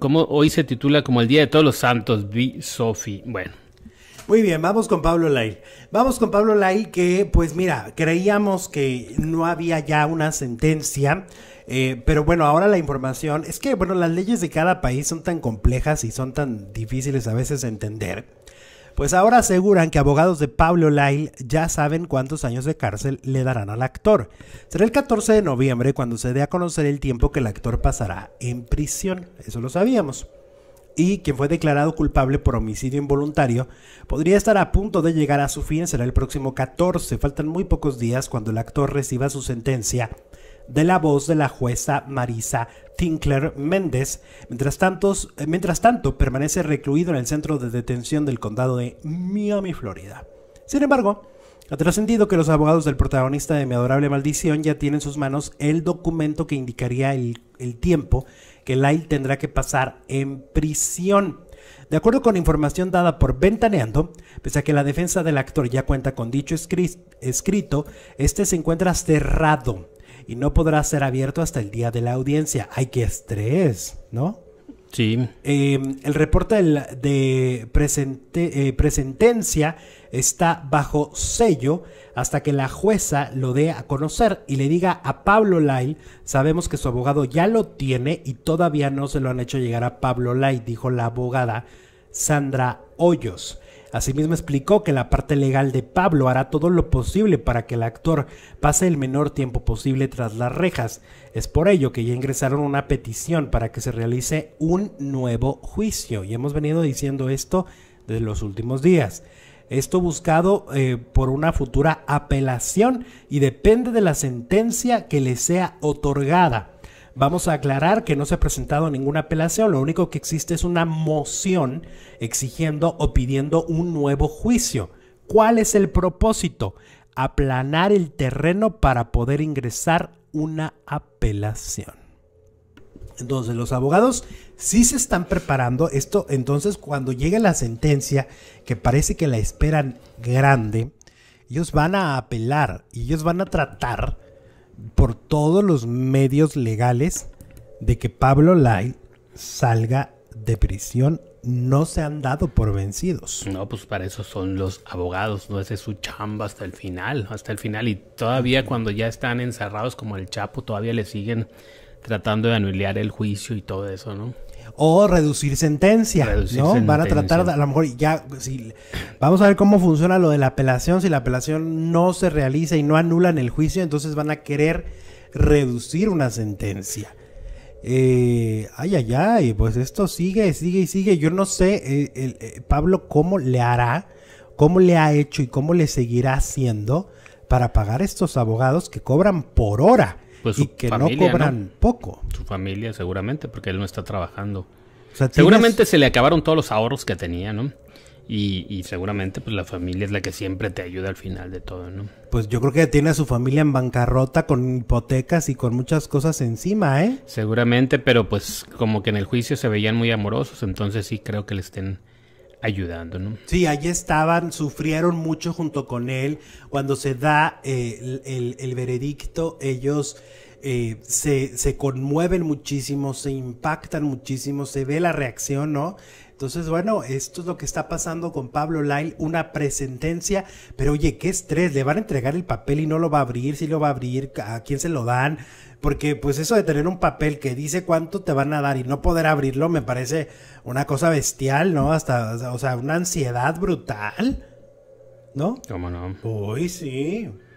como hoy se titula como el Día de Todos los Santos, vi Sofi. Bueno. Muy bien, vamos con Pablo Lai. Vamos con Pablo Lai que, pues mira, creíamos que no había ya una sentencia, eh, pero bueno, ahora la información es que, bueno, las leyes de cada país son tan complejas y son tan difíciles a veces de entender pues ahora aseguran que abogados de Pablo Lyle ya saben cuántos años de cárcel le darán al actor. Será el 14 de noviembre cuando se dé a conocer el tiempo que el actor pasará en prisión, eso lo sabíamos. Y quien fue declarado culpable por homicidio involuntario podría estar a punto de llegar a su fin, será el próximo 14, faltan muy pocos días cuando el actor reciba su sentencia de la voz de la jueza Marisa Tinkler Méndez. Eh, mientras tanto, permanece recluido en el centro de detención del condado de Miami, Florida. Sin embargo, ha trascendido que los abogados del protagonista de Mi Adorable Maldición ya tienen en sus manos el documento que indicaría el, el tiempo que Lyle tendrá que pasar en prisión. De acuerdo con información dada por Ventaneando, pese a que la defensa del actor ya cuenta con dicho escrito, este se encuentra cerrado y no podrá ser abierto hasta el día de la audiencia. Hay que estrés! ¿No? Sí. Em, el reporte de, eh, presentencia está bajo sello hasta que la jueza lo dé a conocer y le diga a Pablo Lyle. sabemos que su abogado ya lo tiene y todavía no se lo han hecho llegar a Pablo Lyle, dijo la abogada Sandra Hoyos. Asimismo explicó que la parte legal de Pablo hará todo lo posible para que el actor pase el menor tiempo posible tras las rejas. Es por ello que ya ingresaron una petición para que se realice un nuevo juicio y hemos venido diciendo esto desde los últimos días. Esto buscado eh, por una futura apelación y depende de la sentencia que le sea otorgada. Vamos a aclarar que no se ha presentado ninguna apelación, lo único que existe es una moción exigiendo o pidiendo un nuevo juicio. ¿Cuál es el propósito? Aplanar el terreno para poder ingresar una apelación. Entonces los abogados sí se están preparando. Esto entonces cuando llegue la sentencia, que parece que la esperan grande, ellos van a apelar y ellos van a tratar por todos los medios legales de que Pablo Lai salga de prisión no se han dado por vencidos. No, pues para eso son los abogados, no es es su chamba hasta el final, hasta el final y todavía cuando ya están encerrados como el Chapo todavía le siguen tratando de anular el juicio y todo eso, ¿no? o reducir sentencia, ¿no? Van a tratar, a lo mejor ya, si, vamos a ver cómo funciona lo de la apelación, si la apelación no se realiza y no anulan el juicio, entonces van a querer reducir una sentencia. Eh, ay, ay, ay, pues esto sigue, sigue y sigue. Yo no sé, eh, eh, Pablo, cómo le hará, cómo le ha hecho y cómo le seguirá haciendo para pagar estos abogados que cobran por hora. Pues y que no cobran poco. Su familia seguramente, porque él no está trabajando. seguramente se le acabaron todos los ahorros que tenía, ¿no? Y, y, seguramente pues la familia es la que siempre te ayuda al final de todo, ¿no? Pues yo creo que tiene a su familia en bancarrota con hipotecas y con muchas cosas encima, ¿eh? Seguramente, pero pues como que en el juicio se veían muy amorosos, entonces sí creo que le estén ayudando, ¿no? Sí, allí estaban, sufrieron mucho junto con él. Cuando se da eh, el, veredicto, ellos eh, se, se, conmueven muchísimo, se impactan muchísimo, se ve la reacción, ¿no? Entonces, bueno, esto es lo que está pasando con Pablo Lyle, una presentencia, pero oye, qué estrés, le van a entregar el papel y no lo va a abrir, si lo va a abrir, a quién se lo dan, porque pues eso de tener un papel que dice cuánto te van a dar y no poder abrirlo me parece una cosa bestial, ¿no? Hasta, o sea, una ansiedad brutal, ¿no? ¿Cómo no? Uy, sí.